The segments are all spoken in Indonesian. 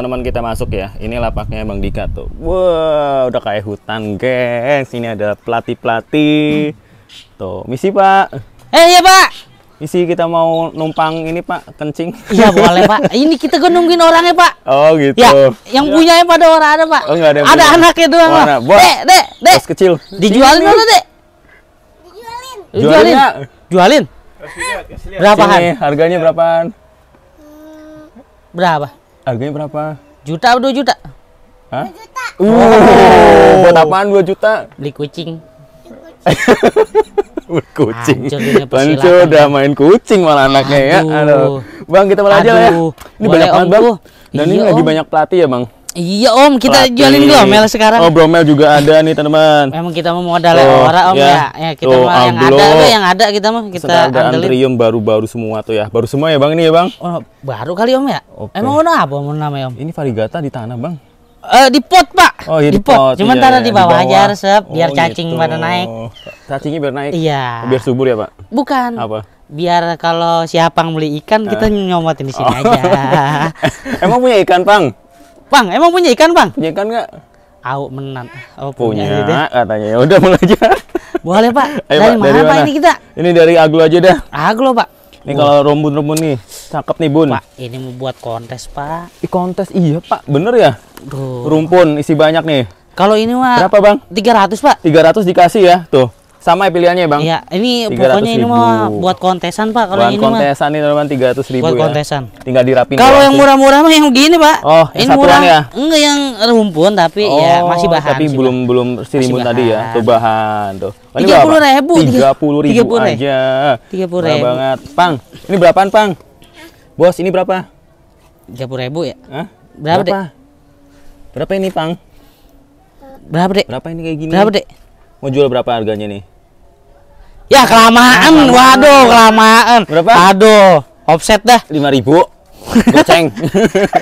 teman-teman kita masuk ya ini lapaknya Bang Dika tuh wow udah kayak hutan guys ini ada pelatih-pelatih hmm. tuh misi pak eh iya pak misi kita mau numpang ini Pak kencing. Iya boleh Pak. Ini kita gue nungguin orangnya Pak. Oh gitu. Ya, yang ya. punyanya pada orang ada Pak. Oh, ada, yang ada anaknya doang. dek, dek, dek. Bos kecil. Dijualin mana dek. Dijualin. Dijualin. Eh, ya. Jualin. Berapa harganya berapaan? Berapa? Harganya berapa? Juta atau dua juta? Hah? Dua juta. Uh, oh. buat apaan dua juta? Beli kucing. berkucing. Panco udah main kucing malah anaknya ya. Aduh. ya. Aduh. Bang kita malah ya. Aduh. aja ya. Ini Boleh banyak banget bang. Dan iya, ini lagi om. banyak pelatih ya bang. Iya om, kita Lati. jualin mel sekarang. Oh Bromel juga ada nih teman-teman. Memang kita mau modal ya oh, orang om ya. ya. ya kita oh, tuh, mau yang ada apa? yang ada kita mah kita ada antrium baru-baru semua tuh ya. Baru semua ya bang ini ya bang. Oh, baru kali om ya. Okay. Emang ono apa om namanya om? Ini varigata di tanah bang. Eh di pot pak. Oh iya di pot. pot. Cuman iya, taruh iya, di bawah, aja resep biar oh, cacing gitu. pada naik. Cacingnya biar naik. Iya. Biar subur ya pak. Bukan. Apa? biar kalau siapa yang beli ikan kita nyomotin di sini oh. aja. Emang punya ikan, bang? Bang, emang punya ikan, Bang? Punya ikan enggak? Au menan. Oh, punya, punya gitu ya. katanya. Ya udah mulai aja. Boleh, Pak. Ayo, dari, Pak, mana, Pak ini kita? Ini dari aglo aja dah. Aglo, Pak. Ini kalau rombun-rombun nih, cakep nih, Bun. Pak, ini mau buat kontes, Pak. Di kontes iya, Pak. Bener ya? Duh. Rumpun isi banyak nih. Kalau ini mah Berapa, Bang? 300, Pak. 300 dikasih ya. Tuh. Sama ya pilihannya ya, bang? Iya, ini pokoknya ini mah buat kontesan pak. Kalau ini kontesan ini teman tiga ratus ribu. Buat ya. kontesan. Tinggal dirapin. Kalau yang murah-murah mah yang gini pak. Oh, yang ini murah. ya? Enggak yang rumpun tapi ya oh, ya masih bahan. Tapi sih, belum bang. belum serimun tadi ya, tuh bahan tuh. Tiga puluh ribu. Tiga puluh ribu aja. Tiga puluh ribu. banget. Pang, ini berapaan pang? Bos, ini berapa? Tiga puluh ribu ya. Hah? Berapa, berapa? Berapa ini pang? Berapa dek? Berapa ini kayak gini? Berapa dek? Mau jual berapa harganya nih? Ya kelamaan, nah, kelamaan. waduh kelamaan. Berapa? Aduh, offset dah. 5000. Goceng.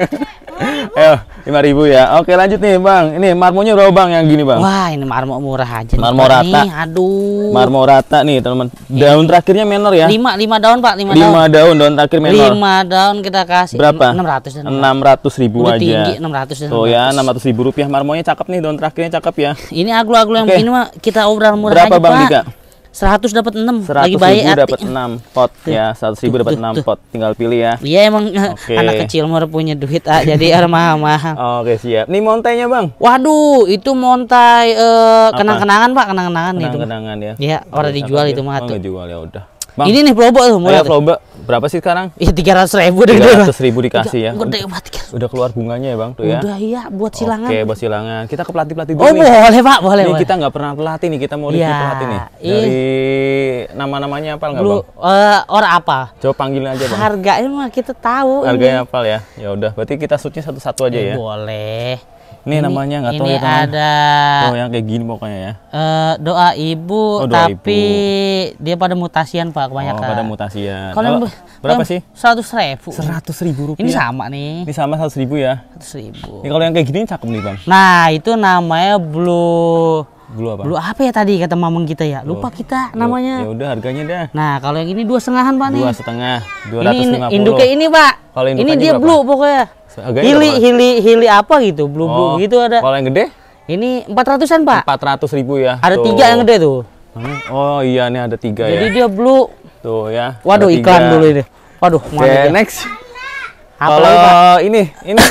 Ayo, 5000 ya. Oke, lanjut nih, Bang. Ini marmonya berapa, Bang? Yang gini, Bang? Wah, ini marmo murah aja marmo nih, rata. Nih, aduh. Marmo rata nih, teman-teman. Iya. Daun ini. terakhirnya menor ya? 5 5 daun, Pak. 5 daun. 5 daun, daun terakhir menor. 5 daun kita kasih berapa? 600 dan 600 ribu Udah aja. Tinggi 600 dan. Tuh 600. ya, 600 ribu rupiah marmonya cakep nih, daun terakhirnya cakep ya. Ini aglo-aglo yang Oke. ini mah kita obral murah berapa, aja, Bang, Pak. Dika? 100 dapat 6 100 lagi baik ribu dapat 6 pot tuh, ya 100 ribu dapat 6 tuh. pot tinggal pilih ya iya emang okay. anak kecil mau punya duit ah, jadi mahal-mahal oke okay, siap nih montainya bang waduh itu montai uh, kenang-kenangan pak kenang-kenangan kenang -kenangan itu kenang-kenangan ya iya orang dijual itu mah tuh dijual oh, ya udah Bang, ini nih pelomba tuh mulai. pelomba. Berapa sih sekarang? Iya tiga ratus ribu deh. Tiga ratus ribu dikasih ya. Gede banget. Udah keluar bunganya ya bang tuh ya. Udah iya buat silangan. Oke buat silangan. Kita ke pelatih pelatih oh, dulu. Oh nih. boleh pak boleh. Ini kita nggak pernah pelatih nih kita mau review ya, pelatih nih. Dari nama-namanya apa nggak bang? Uh, orang apa? Coba panggil aja bang. Harganya mah kita tahu. Harganya apa ya? Ya udah berarti kita suci satu-satu aja eh, ya. Boleh. Ini, ini namanya nggak tahu ya teman. ada. Oh yang kayak gini pokoknya ya. Uh, doa ibu, oh, doa tapi ibu. dia pada mutasian pak banyak. Oh pada mutasian. Kalau oh, berapa sih? Seratus ribu. Seratus ribu rupiah. Ini sama nih. Ini sama seratus ribu ya. Seratus ribu. Ini kalau yang kayak gini cakep nih bang. Nah itu namanya blue Blue apa? Blue apa ya tadi kata mamang kita ya? Lupa Blue. Oh. kita namanya. Ya udah harganya dah. Nah, kalau yang ini dua setengahan Pak nih. Dua setengah, dua ratus lima puluh. Induknya ini Pak. Kalau ini kan dia berapa? blue pokoknya. Agaknya hili berapa? hili hili apa gitu, blue oh. blue gitu ada. Kalau yang gede? Ini empat ratusan Pak. Empat ratus ribu ya. Ada tuh. tiga yang gede tuh. Hmm? Oh iya nih ada tiga Jadi ya. Jadi dia blue. Tuh ya. Waduh iklan dulu ini. Waduh. Oke okay, ya. next. Kalau ini ini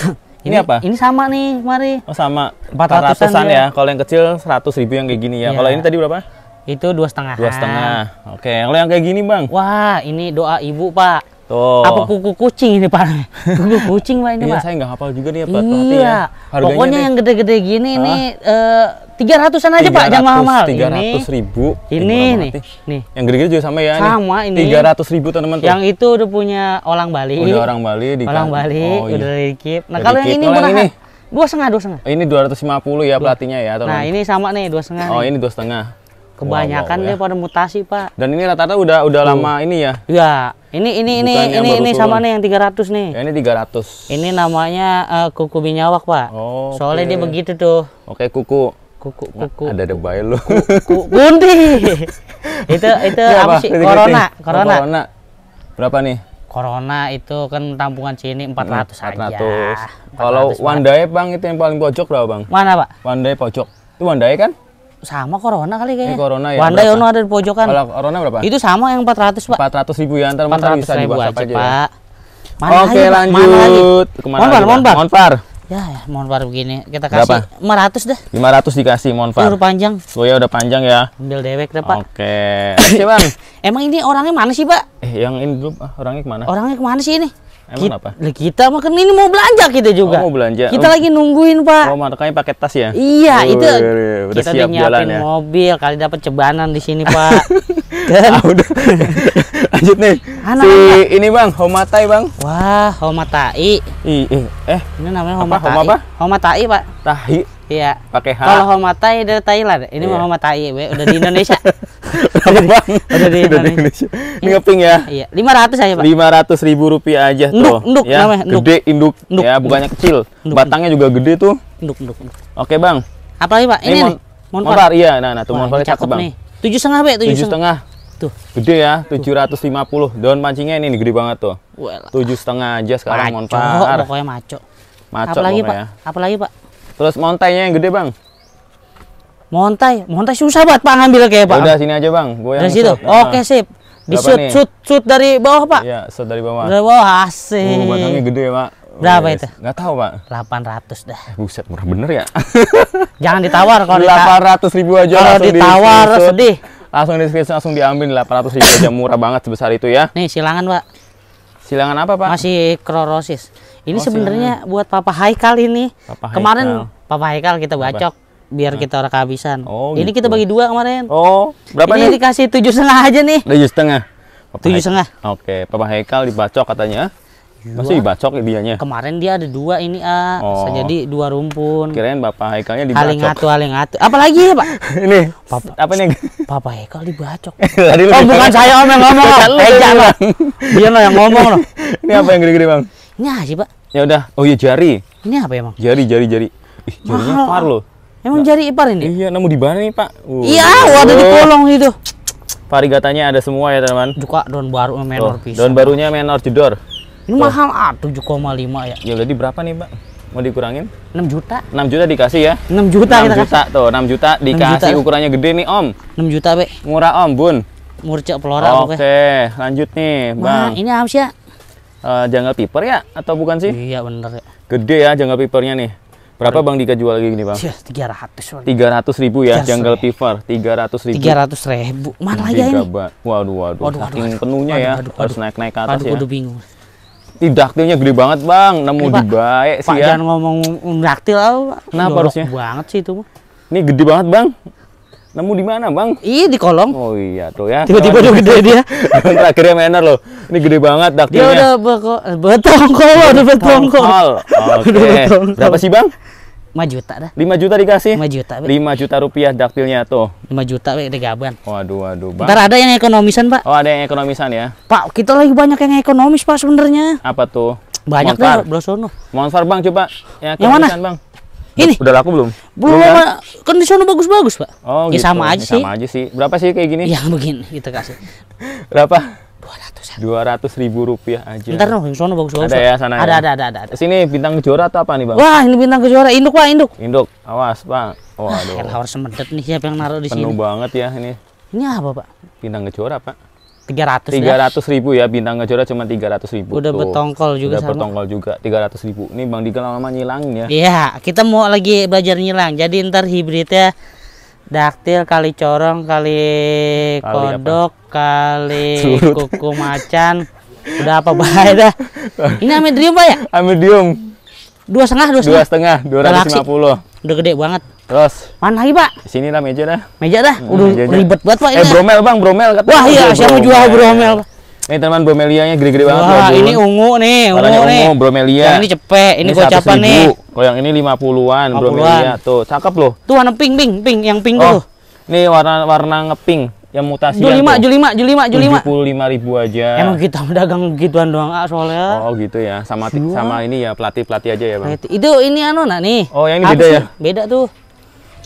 Ini, apa? Ini sama nih, mari. Oh sama. 400-an 400 -an ya. Kalau yang kecil seratus ribu yang kayak gini ya. ya. Kalau ini tadi berapa? Itu dua setengah. Dua setengah. Oke, kalau yang kayak gini bang? Wah, ini doa ibu pak. Tuh. Apa kuku kucing ini pak? Kuku kucing pak ini iya, pak. Iya, saya nggak hafal juga nih pak. Iya. Ya. Pokoknya nih. yang gede-gede gini ini uh, tiga ratusan aja 300, pak jangan mahal-mahal tiga ratus ribu ini nih ya. nih yang gede-gede juga sama ya sama ini tiga ratus ribu teman-teman yang itu udah punya orang Bali udah orang Bali di orang kan- Bali oh, iya. udah dikip nah kalau yang ini murah ini dua setengah dua setengah ini dua ratus lima puluh ya pelatihnya ya nah ini sama nih dua setengah oh ini dua setengah kebanyakan dia ya. pada mutasi pak dan ini rata-rata udah udah lama ini ya ya ini ini ini ini ini sama nih yang tiga ratus nih ya, ini tiga ratus ini namanya uh, kuku binyawak pak oh, soalnya dia begitu tuh oke kuku kuku kuku ada debay lu kuku gundi itu itu ya, apa, sih corona corona oh, corona berapa nih corona itu kan tampungan sini 400 ratus aja ratus kalau Wandai bang itu yang paling pojok berapa bang mana pak Wandai pojok itu Wandai kan sama corona kali kayaknya. Ini corona ya. wandai ono ada di pojokan. Kalau corona berapa? Itu sama yang 400, Pak. 400 ribu ya, ntar 400 bisa ribu aja, aja, ya? Pak. Mana Oke, lagi, lanjut. Mana lagi? Kemana Monpar, Monpar. Monpar. Ya, ya mohon baru begini. Kita kasih Berapa? 500 dah. 500 dikasih mohon far. Udah panjang. Oh ya udah panjang ya. Ambil dewek deh, Pak. Oke. Oke, eh, Bang. Emang ini orangnya mana sih, Pak? Eh, yang ini dulu orangnya kemana? Orangnya kemana sih ini? Emang kita, apa? Kita makan ini mau belanja kita juga. Oh, mau belanja. Kita oh. lagi nungguin, Pak. Oh, makanya pakai tas ya? Iya, oh, itu. Iya, iya. iya. Udah kita siap jalan ya. mobil, kali dapat cebanan di sini, Pak. Dan ah, udah. Lanjut nih. Anak, ah, si anak. ini, Bang, Homatai, Bang. Wah, Homatai. Ih, eh, ini namanya Homatai. Apa? Homa apa? Homatai, Pak. Tahi. Iya. Pakai H. Kalau homatai dari Thailand. Ini iya. homatai, we. udah di Indonesia. udah, di, udah di Indonesia. Udah di Indonesia. Ini ngeping ya. Iya. Lima ratus aja pak. Lima ratus ribu rupiah aja tuh. Nduk, nduk, ya. namanya. Nduk. Gede induk. Nduk. Ya, bukannya nduk. kecil. Nduk. Batangnya juga gede tuh. Nduk, nduk, nduk. Oke bang. Apa lagi, pak? Ini, ini mon monpar. monpar. Iya, nah, nah tuh Wah, monpar cakep bang. Tujuh setengah pak. Tujuh setengah. Tuh. Gede ya, 750. Daun pancingnya ini, ini gede banget tuh. Tujuh setengah aja sekarang maco, monpar. Pokoknya maco. Maco apalagi pak? Ya. Apalagi pak? Terus montainya yang gede, Bang. Montai, montai susah banget Pak ngambil kayak Pak. Ya udah sini aja, Bang. gue yang Dari situ. Nah. Oke, sip. Di shoot, shoot, shoot dari bawah, Pak. Iya, shoot dari bawah. Dari bawah, asik. Uh, batangnya gede, Pak. Berapa yes. itu? Gak tahu pak. 800 dah. Eh, buset murah bener ya. Jangan ditawar kalau 800 ribu aja. Kalau ditawar di sedih. Langsung di screenshot langsung diambil 800 ribu aja murah banget sebesar itu ya. Nih silangan pak. Silangan apa pak? Masih krorosis. Ini oh, sebenarnya buat Papa Haikal ini. Papa Haikal. Kemarin Papa Haikal kita bacok Papa. biar kita orang kehabisan. Oh, ini gitu. kita bagi dua kemarin. Oh, berapa ini nih? dikasih tujuh setengah aja nih. Tujuh setengah. Tujuh setengah. Oke, Papa Haikal dibacok katanya. Dua. Masih dibacok dianya? Kemarin dia ada dua ini, A. Oh. Jadi dua rumpun. Kirain Papa Haikalnya dibacok. Haling atu, haling atu. Apalagi ya, Pak? ini. Papa, apa nih? Papa Haikal dibacok. Tadi oh, bukan saya om yang ngomong. Eja, Pak. Dia yang ngomong loh. Ini apa yang gede-gede, Bang? Ini sih, Pak. Ya udah. Oh iya jari. Ini apa ya, emang? Jari, jari, jari. Ih, jarinya Mahal. ipar loh. Emang nah, jari ipar ini? Iya, namun di mana nih, Pak? Uh, iya, waduh di kolong itu. Parigatanya ada semua ya, teman. teman Juga daun baru menor oh, pisang. Daun barunya menor jedor. Ini Tuh. mahal ah 7,5 ya. Ya jadi berapa nih, Pak? Mau dikurangin? 6 juta. 6 juta dikasih ya? 6 juta 6 kita juta kasih. tuh, 6 juta dikasih 6 juta. Ya. ukurannya gede nih, Om. 6 juta, Pak. Murah, Om, Bun. Murcak pelora Oke, okay. lanjut nih, Bang. Nah, ini apa sih uh, eh, jungle piper ya atau bukan sih? Iya bener ya. Gede ya jungle pipernya nih. Berapa Bang Dika jual lagi gini Bang? Iya, tiga ratus. Tiga ratus ribu ya 300 jungle piper. Tiga ratus ribu. Tiga ratus ribu. Mana lagi ini? Waduh waduh. waduh, waduh, waduh penuhnya waduh, ya. Waduh, waduh, Harus naik naik ke atas waduh, ya. Waduh bingung. Ini daktilnya gede banget bang, nemu di baik sih Pak, ya. jangan ngomong daktil lah. Kenapa harusnya? banget sih itu. Ini gede banget bang, Nemu di mana, Bang? Iya, di kolong. Oh iya, tuh ya. Tiba-tiba udah gede dia. Terakhirnya manner loh. Ini gede banget daktilnya. Dia udah beko, betongkol, udah betongkol. Oke. Okay. Berapa sih, Bang? 5 juta dah. 5 juta dikasih? 5 juta. Be. 5 juta rupiah daktilnya tuh. 5 juta be gaban. Waduh waduh, Bang. Ntar ada yang ekonomisan, Pak. Oh, ada yang ekonomisan ya. Pak, kita lagi banyak yang ekonomis, Pak sebenarnya. Apa tuh? Banyak Monfar. Bro Sono. Monfar, Bang, coba. Ya, yang mana? Bang. Ini. Udah laku belum? Belum, Pak kan di bagus-bagus pak oh ya gitu. sama aja sama ya, sih sama aja sih berapa sih kayak gini ya begini kita gitu kasih berapa dua ratus dua ratus ribu rupiah aja ntar dong no, sana bagus-bagus ada ya sana ada, ya. ada ada ada ada sini bintang kejora atau apa nih bang wah ini bintang kejora induk pak induk induk awas pak waduh ah, harus semedet nih siapa yang naruh di sini penuh banget ya ini ini apa pak bintang kejora pak Tiga 300 ya? Tiga ratus ribu ya bintang ngejora cuma tiga ratus ribu udah tuh. bertongkol juga udah sama. bertongkol juga 300 ribu ini Bang Dika lama nyilang ya iya kita mau lagi belajar nyilang jadi ntar hibridnya daktil kali corong kali, kali kodok apa? kali Surut. kuku macan udah apa bahaya dah ini amedium pak ya amedium dua dua setengah dua setengah dua ratus lima puluh udah gede banget Terus mana lagi pak? Di sini lah meja dah. Meja dah. Hmm, Udah meja ribet banget pak. Eh, ini eh bromel bang, bromel kata. Wah iya siapa jual bromel? Ini teman bromelianya gede-gede banget. Wah ini ungu nih, ungu Warnanya nih. Ungu bromelia. Yang ini cepet, ini, ini gocapan nih. Kalau yang ini lima puluhan bromelia tuh, cakep loh. Tuh warna pink, pink, pink, yang pink oh, tuh. Ini warna warna ngepink yang mutasi Julima, lima juli lima juli lima ribu aja. Emang kita pedagang gituan doang ah, soalnya. Oh gitu ya, sama Jual. sama ini ya pelatih pelatih aja ya bang. Itu ini anu nah nih. Oh yang ini beda ya? Beda tuh.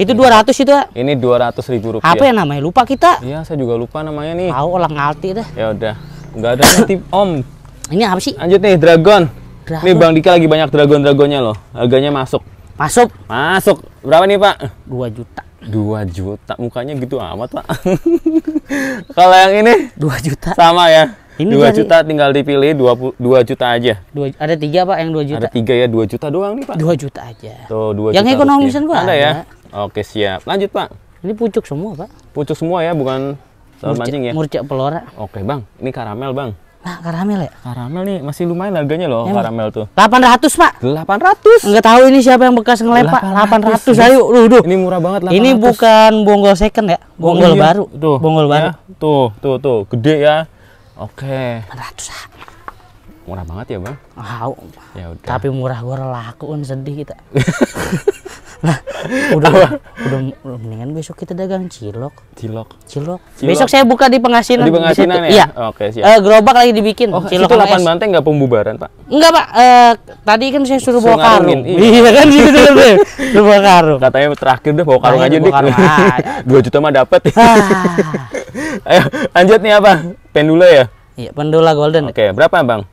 Itu dua ratus itu? Ini dua ratus ribu rupiah. Apa ya namanya? Lupa kita. Iya, saya juga lupa namanya nih. Tahu orang ngalti dah. Ya udah, nggak ada nanti Om. Ini apa sih? Lanjut nih Dragon. Dragon. Nih Bang Dika lagi banyak Dragon-Dragonnya loh. Harganya masuk. Masuk. Masuk. Berapa nih Pak? Dua juta. 2 juta mukanya gitu amat pak kalau yang ini 2 juta sama ya ini 2 jadi... juta tinggal dipilih 20, 2 juta aja 2, ada tiga pak yang 2 juta ada tiga ya 2 juta doang nih pak 2 juta aja tuh 2 yang juta Yang ekonomisan gua ada, ya? ada ya Oke siap. Lanjut Pak. Ini pucuk semua Pak. Pucuk semua ya, bukan telur mancing ya? Murcak pelora. Oke Bang, ini karamel Bang. Nah, karamel ya? Karamel nih masih lumayan harganya loh ya, karamel tuh. 800, Pak. 800. Enggak tahu ini siapa yang bekas ngelempar. Pak. 800, 800 ayo. duduk. Ini murah banget 800. Ini bukan bonggol second ya? Oh, bonggol oh, iya. baru. Tuh. Bonggol ya. baru. Tuh, tuh, tuh. Gede ya. Oke. 800, ah. Murah banget ya, Bang? Tahu. Ya udah. Tapi murah gue lakuin sedih kita. udah, udah, udah, udah mendingan besok kita dagang cilok. Cilok. Cilok. cilok. Besok saya buka di pengasinan. Oh, di pengasinan ya. Iya. Oke, siap. eh, gerobak lagi dibikin. Oh, cilok itu delapan banteng nggak pembubaran, Pak? Enggak, Pak. eh, tadi kan saya suruh bawa karung. Iya. iya kan gitu tuh gitu, gitu. Suruh bawa karung. Katanya terakhir deh bawa karung aja, Dik. Ah, iya. Dua juta mah dapat. Ah. Ayo, lanjut nih, apa Pendula ya? Iya, pendula golden. Oke, berapa, Bang?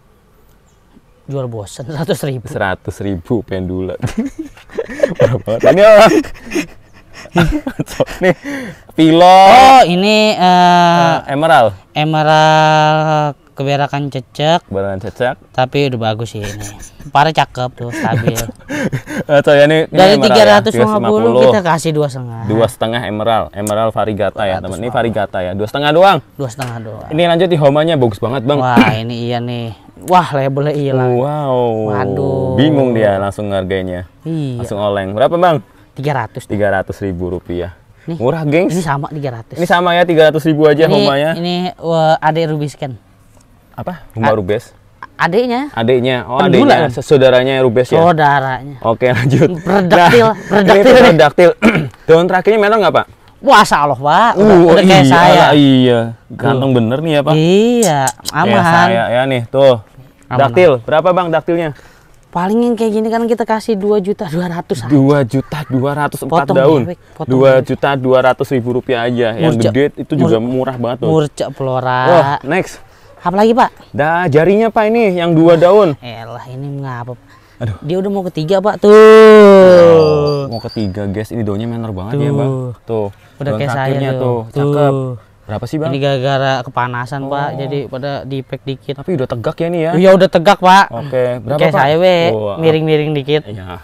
jual bosen seratus ribu seratus ribu pendula ini orang nih pilo oh ini uh, uh, emerald emerald keberakan cecek keberakan cecek tapi udah bagus sih ini pare cakep tuh stabil atau eh, ya ini dari ya, tiga ratus lima puluh kita kasih dua setengah dua setengah emerald emerald varigata ya teman ini varigata ya dua setengah doang dua setengah doang ini lanjut di homanya bagus banget bang wah ini iya nih Wah, labelnya hilang. Iya wow. Waduh. Bingung dia langsung harganya. Iya. Langsung oleng. Berapa, Bang? 300. 300 ribu rupiah. Nih, Murah, gengs. Ini sama 300. Ini sama ya 300 ribu aja ini, rumahnya. Ini uh, adek Rubisken. Apa? Rumah A Rubes? Adiknya. Adiknya. Oh, adiknya. Kan? Saudaranya Rubes ya? Saudaranya. Oke, lanjut. predaktil Nah, predaktil predaktil Daun terakhirnya merah nggak, Pak? Wah, salah Pak. Udah, uh, udah kayak iya, saya. Iya, ganteng bener nih ya, Pak. Iya, ya, aman. Kayak saya ya nih, tuh. Aman, Daktil, berapa Bang daktilnya? Paling yang kayak gini kan kita kasih dua juta dua ratus. Dua juta dua ratus empat daun. Dua juta dua ratus ribu rupiah aja. Murca. Yang gede itu juga Mur murah banget tuh. Murca pelora. Oh, next. Apa lagi Pak? Dah jarinya Pak ini yang dua daun. Elah ini ngapa Aduh. Dia udah mau ketiga, Pak. Tuh. Oh, mau ketiga, guys. Ini daunnya menor banget tuh. ya, Bang. Tuh. Udah kayak saya tuh. tuh. Cakep. Berapa sih, Bang? Ini gara-gara kepanasan, oh. Pak. Jadi pada di-pack dikit. Tapi udah tegak ya ini ya? Iya, udah tegak, Pak. Oke, okay. berapa, Kayak saya, we. Oh, miring-miring dikit. Iya.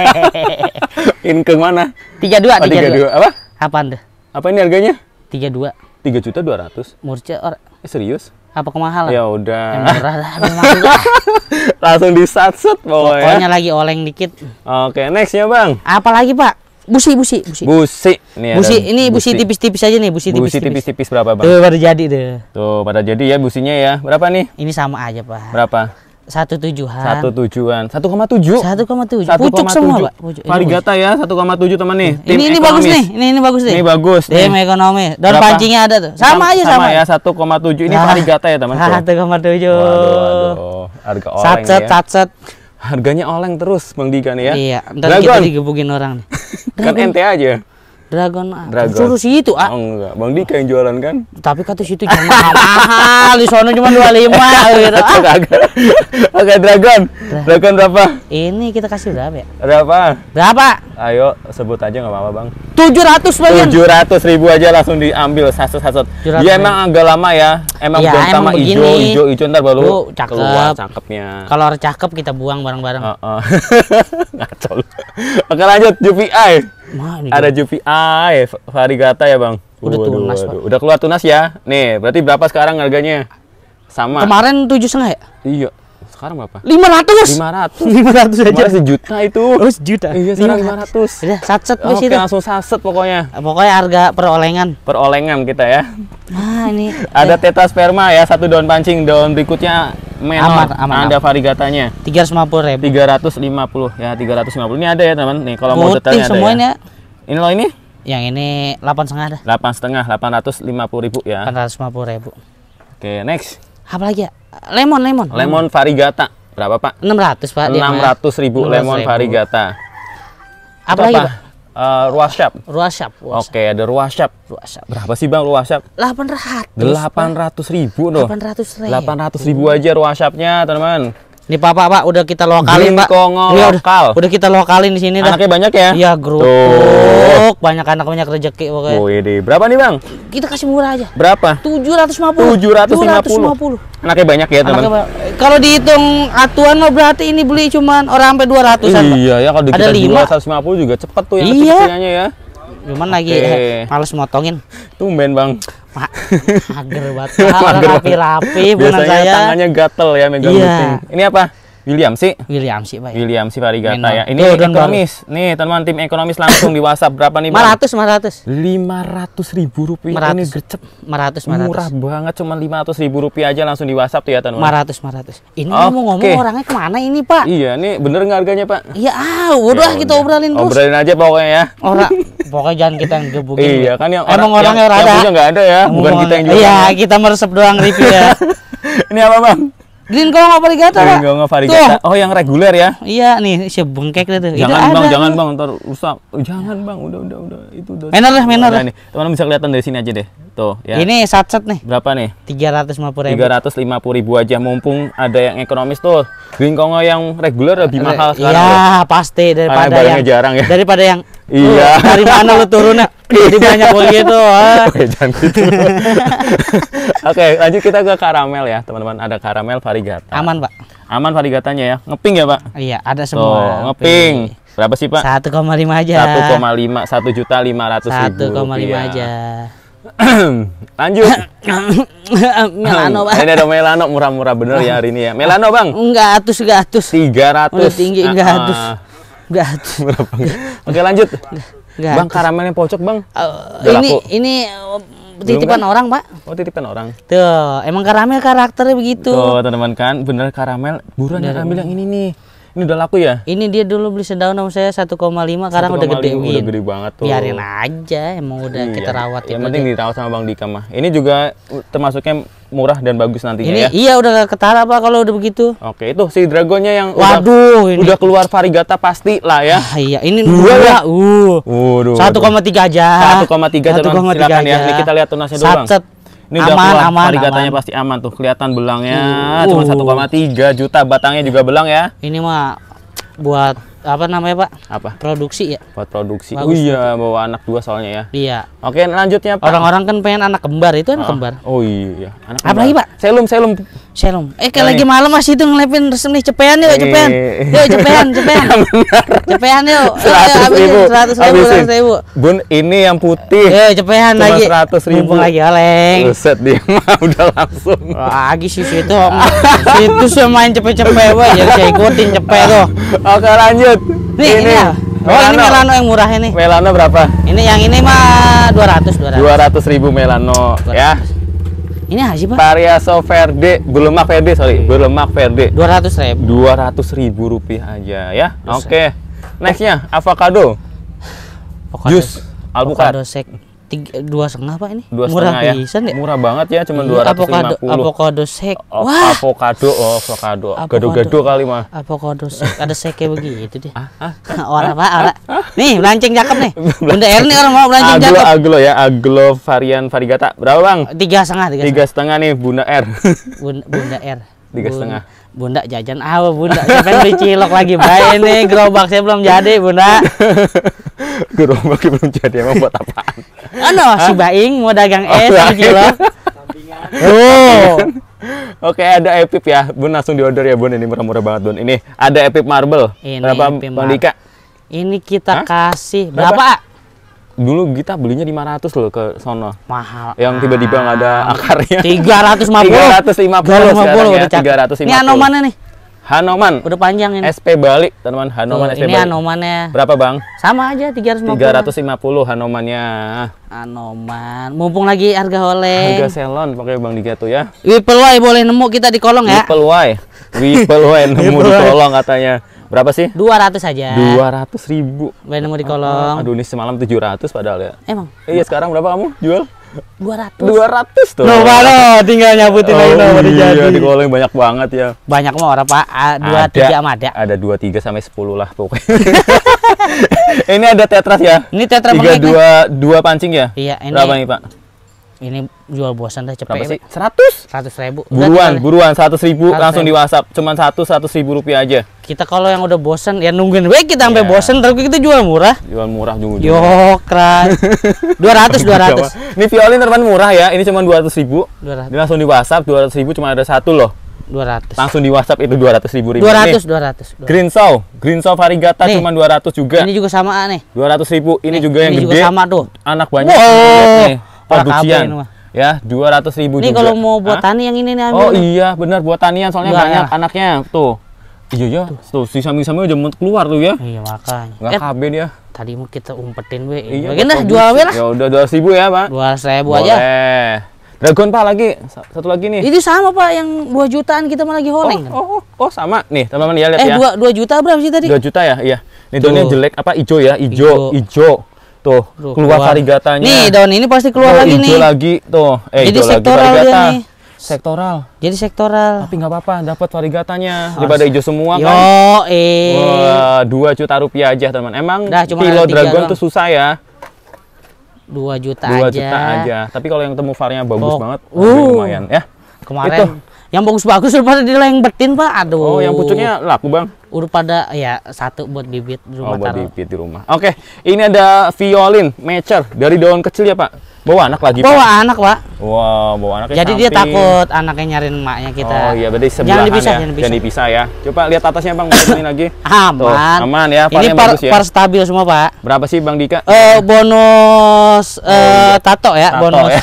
Inkeng mana? 32, oh, 32. 32. Apa? Apaan tuh? Apa ini harganya? 32. 3 juta 200. Murce or... Eh, serius? apa kemahalan? Ya udah. murah lah, Langsung disatsut pokoknya. Pokoknya lagi oleng dikit. Oke, nextnya bang. Apa lagi pak? Busi, busi, busi. Busi, nih busi. Ada, ini busi tipis-tipis aja nih, busi tipis-tipis. Busi tipis-tipis berapa bang? Tuh pada jadi deh. Tuh pada jadi ya businya ya. Berapa nih? Ini sama aja pak. Berapa? satu tujuan satu tujuan satu koma tujuh satu koma tujuh pucuk semua pak pucuk. varigata ya satu koma tujuh teman nih ini ini ekonomis. bagus nih ini ini bagus nih ini bagus tim ekonomi dan pancingnya ada tuh sama, sama aja sama, ya satu koma tujuh ini varigata ah, ya teman satu koma tujuh harga oleng satset ya. harganya oleng terus bang Dika nih ya iya ntar kita digebukin orang nih kan ente aja Dragon apa? Ah, Dragon. Suruh situ ah. Oh, enggak. Bang Dika yang jualan kan? Tapi kata situ jangan mahal-mahal. Di sana cuma 25 gitu. Agak agak Dragon. Dragon berapa? Ini kita kasih berapa ya? Berapa? Berapa? Ayo sebut aja nggak apa-apa, Bang. 700 Bang. 700 ribu aja langsung diambil satu satu Dia emang agak lama ya. Emang ya, sama hijau, hijau, hijau ntar baru Duh, cakep. keluar cakepnya. Kalau cakep kita buang bareng-bareng. Heeh. -bareng. Uh -uh. Ngaco. Oke lanjut UPI. Mana ada JPI, varigata ah, ya, ya bang. Udah waduh, tunas waduh. Udah keluar tunas ya. Nih, berarti berapa sekarang harganya? Sama. Kemarin tujuh setengah ya? Iya. Sekarang berapa? Lima ratus. Lima ratus. Lima ratus aja. Masih sejuta itu. Oh sejuta. Iya sekarang iya. lima ratus. Udah satset nih ah, Oke, langsung satset pokoknya. Nah, pokoknya harga perolengan. Perolengan kita ya. Nah ini. ada sperma ya, satu daun pancing, daun berikutnya menor aman, aman, ada aman. variegatanya 350 ribu 350 ya 350 ini ada ya teman nih kalau Putih mau detailnya semuanya ada ya. ini loh ini yang ini delapan setengah ada. delapan setengah delapan ratus lima puluh ribu ya delapan ratus lima puluh ribu oke next apa lagi ya lemon lemon lemon varigata berapa pak enam ratus pak enam ratus ribu lemon varigata apa, apa lagi pak Uh, ruas shop. Ruas shop. Oke, okay, ada ruas shop. Ruas shop. Berapa sih bang ruas shop? Delapan ratus. Delapan ratus ribu loh. Delapan ratus ribu. aja ruas shopnya, teman-teman. Nih Pak, Pak, udah kita lokalin, Pak. ya, lokal. Udah, udah kita lokalin di sini dah. Anaknya banyak ya? Iya, grup. Banyak anak banyak rezeki pokoknya. Oh, ini. Berapa nih, Bang? Kita kasih murah aja. Berapa? Tujuh Tujuh ratus lima puluh. ratus lima puluh. Anaknya banyak ya, teman. Kalau dihitung atuan mah berarti ini beli cuman orang sampai dua ratusan. Iya, ya kalau ratus lima puluh juga cepet tuh yang iya. ya. Cuman lagi eh, males motongin. Tumben, Bang. Pak, mager banget. rapi-rapi, Biasanya saya. tangannya gatel ya megang iya. Ini apa? William sih. William sih, Pak. Ya. William sih Varigata ya. Ini Tuh, ekonomis. Baru. Nih, teman tim ekonomis langsung di WhatsApp berapa nih, Bang? 500, 500. 500 ribu rupiah 500, ini gercep. 500, 500. Murah banget lima 500 ribu rupiah aja langsung di WhatsApp tuh ya, teman. teman 500, 500. Ini okay. mau ngomong orangnya kemana ini, Pak? Iya, ini bener nggak harganya, Pak? Iya, ah, udah ya, kita obrolin terus. Obrolin aja pokoknya ya. Orang pokoknya jangan kita yang gebukin. Iya, kan yang Emang orangnya yang, orang yang, ada. Yang punya nggak ada ya, bukan kita yang jual. Iya, kita meresep doang review ya. ini apa, Bang? Green Kongo Varigata Green Kongo Varigata. Oh yang reguler ya? Iya nih, siap bengkek itu. Jangan itu bang, jangan bang, ntar rusak. Jangan bang, udah udah udah itu udah. Menar lah, menar. Nah, nih, teman bisa kelihatan dari sini aja deh. Tuh, ya. Ini satset nih. Berapa nih? 350 ribu. 350 ribu aja mumpung ada yang ekonomis tuh. Green Kongo yang reguler lebih mahal sekarang. Iya, pasti daripada Karena yang jarang ya. Daripada yang Iya. Uh, dari mana lu turunnya? Iya. Jadi banyak begitu. itu. Ah. Oke, jangan gitu. Oke, lanjut kita ke karamel ya, teman-teman. Ada karamel varigata. Aman, Pak. Aman varigatanya ya. Ngeping ya, Pak? Iya, ada semua. Tuh, ngeping. Pilih. Berapa sih, Pak? 1,5 aja. 1,5 Satu juta 500 ribu. 1,5 iya. aja. Lanjut. melano, Bang. Ini ada melano murah-murah bener ya hari ini ya. Melano, Bang. Enggak, atus enggak atus. 300. Udah tinggi enggak ah, ah. atus. Enggak atus. Berapa? Oke, lanjut. Enggak. Bang, karamelnya pocok, Bang. Uh, ini laku. ini titipan kan? orang pak oh titipan orang tuh emang karamel karakternya begitu tuh teman-teman kan bener karamel buruan karamel yang ini nih ini udah laku ya? Ini dia dulu beli sedaun sama saya 1,5 sekarang udah gede Udah gede banget tuh. Biarin aja, emang udah iya. kita rawat ya. Yang penting aja. dirawat sama Bang Dika mah. Ini juga termasuknya murah dan bagus nantinya ini, ya. Iya udah ketara apa kalau udah begitu. Oke, itu si dragonnya yang Waduh, udah, udah keluar varigata pasti lah ya. Ah, iya, ini dua ya. Uh. Waduh. 1,3 aja. 1,3 silakan ya. aja. ya. Ini kita lihat tunasnya dulu, Bang. Sat, ini aman, udah keluar aman, variegatanya pasti aman tuh. Kelihatan belangnya uh. cuma 1,3 juta batangnya juga belang ya. Ini mah buat apa namanya, Pak? Apa? Produksi ya. Buat produksi. Bagus, oh iya, bawa anak dua soalnya ya. Iya. Oke, lanjutnya Pak. Orang-orang kan pengen anak kembar, itu anak ah. kembar. Oh iya, iya. anak kembar. Apa lagi, Pak? Selum, selum. Shalom. Eh kayak eh. lagi malam masih itu ngelepin resmi nih cepean yuk, eh. cepean. Yuk cepean, cepean. cepean yuk. Seratus ribu. Seratus ribu, seratus ribu. Bun, ini yang putih. Yuk eh, cepean lagi. Seratus ribu Mumpung lagi oleng. Buset dia mah udah langsung. Lagi sih situ, itu sih main cepet-cepet, wah ya, saya ikutin cepet tuh. Oke lanjut. Nih, ini. ini ya. Oh melano. ini melano yang murah ini. Melano berapa? Ini yang ini mah 200 200. 200 ribu melano. 200. Ya. Ini sih pak? Pariaso Verde, berlemak Verde sorry, berlemak Verde. Dua ratus ribu. Dua ratus ribu rupiah aja ya. Oke. Okay. Nextnya avocado. Avocado. Jus alpukat. Avocado tiga, dua setengah pak ini dua murah ya. pisan ya murah banget ya cuma iya, dua ratus lima puluh avocado sek oh, wah avocado oh avocado gado-gado kali mah avocado sek ada kayak begitu deh ah, ah. orang pak orang nih belancing cakep nih bunda nih orang mau belancing aglo, cakep aglo ya aglo varian varigata berapa bang tiga setengah tiga, tiga setengah nih bunda R bunda, bunda R tiga setengah Bunda jajan apa Bunda? Saya pengen beli cilok lagi. Baik ini gerobak saya belum jadi Bunda. gerobak belum jadi emang buat apa? Ano Hah? si Baing mau dagang oh, es iya. oh, cilok. Oh. Oke ada Epip ya, Bun langsung diorder ya Bun ini murah-murah banget Bun. Ini ada Epip Marble. Ini Berapa Epip Bang Dika? Ini kita Hah? kasih berapa? berapa? dulu kita belinya 500 loh ke sono. Mahal. Yang tiba-tiba nggak -tiba ada ah. akarnya. 350. 350. 350 ya, 350. Ini anoman nih. Hanoman. Udah panjang ini. SP balik, teman Hanoman Tuh, SP ini balik. Berapa, Bang? Sama aja 350. 350 Hanomannya. anoman Mumpung lagi harga oleh. Harga selon pakai Bang Diga tuh ya. Wipelway boleh nemu kita di kolong ya. Wipelway. Wipelway nemu di kolong katanya. Berapa sih? 200 aja. 200 ribu. Bayar nemu di kolong. Aduh, ini semalam 700 padahal ya. Emang? Eh, Iya, sekarang berapa kamu jual? 200. 200 tuh. Loh, mana tinggal nyabutin oh, lagi iya, nomor iya, di kolong banyak banget ya. Banyak mah orang Pak. Ah, A, 2, ada, 3 sama ada. Ada 2, 3 sampai 10 lah pokoknya. ini ada tetras ya? Ini tetras 3, 2, 2 pancing ya? Iya, ini. Berapa nih, Pak? ini jual bosan deh cepet. sih? Seratus? Seratus ribu. Buruan, buruan. Seratus ribu langsung ribu. di WhatsApp. Cuman satu seratus ribu rupiah aja. Kita kalau yang udah bosan ya nungguin baik kita sampai yeah. bosan terus kita jual murah. Jual murah juga. yo keren Dua ratus, dua ratus. Ini violin teman murah ya. Ini cuma dua ratus ribu. Dua Langsung di WhatsApp. Dua ratus ribu cuma ada satu loh. 200. Langsung di WhatsApp itu 200 ribu ribu. dua ratus dua ratus Green Saw, Green Saw Varigata cuma dua ratus juga. Ini juga sama ah, nih. ratus ribu, ini nih, juga ini yang juga gede. sama tuh. Anak banyak. Wow. Nih produksian ya dua ratus ribu ini kalau mau buat Hah? tani yang ini nih oh, ambil. Oh iya benar buat tanian soalnya Gak banyak ya. anaknya tuh. Iya iya tuh, tuh si sambil sambil udah keluar tuh ya. Iya makanya. nggak eh, dia. Tadi mau kita umpetin we. Iya, Bagian dah jual we lah. Ya udah dua ribu ya, Pak. dua ribu Boleh. aja. Dragon Pak lagi satu lagi nih. Itu sama Pak yang dua jutaan kita mau lagi oh, holding Oh, kan? oh, oh, sama nih teman-teman lihat eh, ya. Eh dua dua juta berapa sih tadi? dua juta ya, iya. Nih daunnya jelek apa ijo ya, ijo, ijo. ijo Tuh, keluar, keluar sarigatanya. Nih, daun ini pasti keluar oh, lagi nih. lagi tuh. Eh, Jadi sektoral lagi nih. Sektoral. Jadi sektoral. Tapi nggak apa-apa, dapat varigatanya daripada hijau semua Yo, kan. eh. Wah, juta rupiah aja, teman. Emang Dah, cuma kilo dragon doang. tuh susah ya. dua juta 2 aja. aja. Tapi kalau yang temu varnya bagus oh. banget, uh. lumayan ya. Kemarin Itu yang bagus-bagus udah pada dilengbetin pak, aduh. Oh yang pucuknya laku bang? Udah pada ya satu buat bibit di rumah. Oh buat bibit di rumah. Oke, ini ada violin mecer dari daun kecil ya pak? Bawa anak lagi bawa pak? anak pak. Wow, bawa anak. Jadi samping. dia takut anaknya nyariin maknya kita. Oh iya, berarti sebelahan jangan dipisah, ya. Jangan dipisah. jangan dipisah ya. Coba lihat atasnya bang, ini lagi. Aman. Tuh, aman ya. Ini par, bagus, ya. par stabil semua pak. Berapa sih bang Dika? Eh uh, bonus uh, oh, iya. Eh, tato ya, tato, bonus. Ya.